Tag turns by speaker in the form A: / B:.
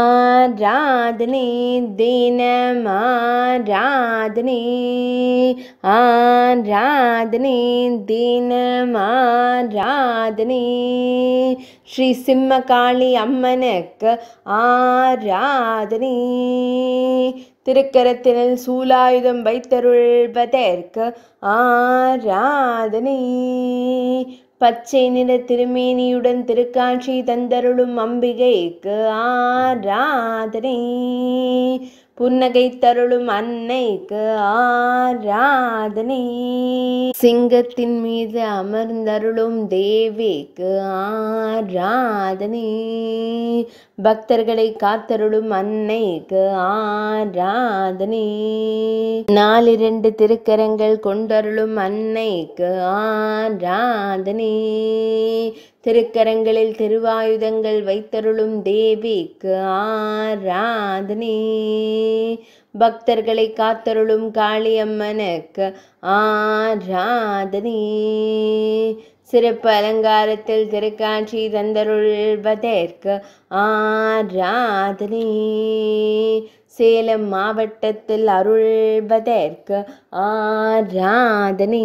A: ஆராதனே தினம் ஆராதனே ஆராதனே தினம் ஆராதனே ஸ்ரீ சிம்மகாளி அம்மனுக்கு ஆராதனே திருக்கரத்தினில் சூலாயுதம் வைத்தருள்வதற்கு ஆராதனை பச்சை நிற திருமேனியுடன் திருக்காட்சி தந்தருளும் அம்பிகைக்கு ஆராதனை புன்னகை தருளும் அன்னைக்கு ஆராதனை சிங்கத்தின் மீது அமர்ந்தருளும் தேவிக்கு ஆராதனை பக்தர்களை காத்தருளும் அன்னைக்கு ஆராதனை நாலிரண்டு திருக்கரங்கள் கொண்டருளும் அன்னைக்கு ஆராதனை திருக்கரங்களில் திருவாயுதங்கள் வைத்தருளும் தேவிக்கு ஆராதனே பக்தர்களை காத்தருளும் காளியம்மனுக்கு ஆராதனே சிறப்பு அலங்காரத்தில் திருக்காட்சி தந்தருள்வதற்கு ஆராதனே சேலம் மாவட்டத்தில் அருள்வதற்கு ஆராதனே